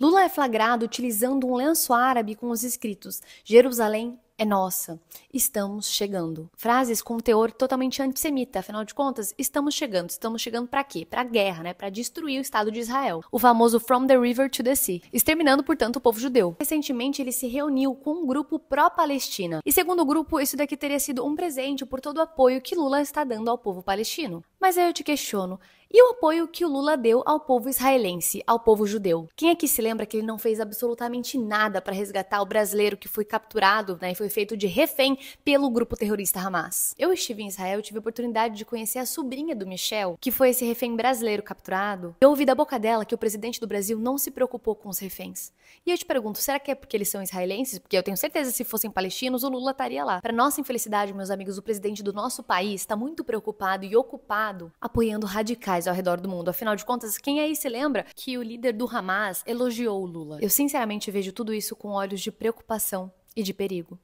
Lula é flagrado utilizando um lenço árabe com os escritos Jerusalém é nossa. Estamos chegando. Frases com um teor totalmente antissemita, afinal de contas, estamos chegando. Estamos chegando para quê? Para guerra, né? Para destruir o Estado de Israel. O famoso From the River to the Sea, exterminando, portanto, o povo judeu. Recentemente, ele se reuniu com um grupo pró-Palestina. E segundo o grupo, isso daqui teria sido um presente por todo o apoio que Lula está dando ao povo palestino. Mas aí eu te questiono, e o apoio que o Lula deu ao povo israelense, ao povo judeu? Quem aqui é se lembra que ele não fez absolutamente nada para resgatar o brasileiro que foi capturado, né, e foi foi feito de refém pelo grupo terrorista Hamas. Eu estive em Israel e tive a oportunidade de conhecer a sobrinha do Michel, que foi esse refém brasileiro capturado. Eu ouvi da boca dela que o presidente do Brasil não se preocupou com os reféns. E eu te pergunto, será que é porque eles são israelenses? Porque eu tenho certeza se fossem palestinos, o Lula estaria lá. Para nossa infelicidade, meus amigos, o presidente do nosso país está muito preocupado e ocupado apoiando radicais ao redor do mundo. Afinal de contas, quem aí se lembra que o líder do Hamas elogiou o Lula? Eu sinceramente vejo tudo isso com olhos de preocupação e de perigo.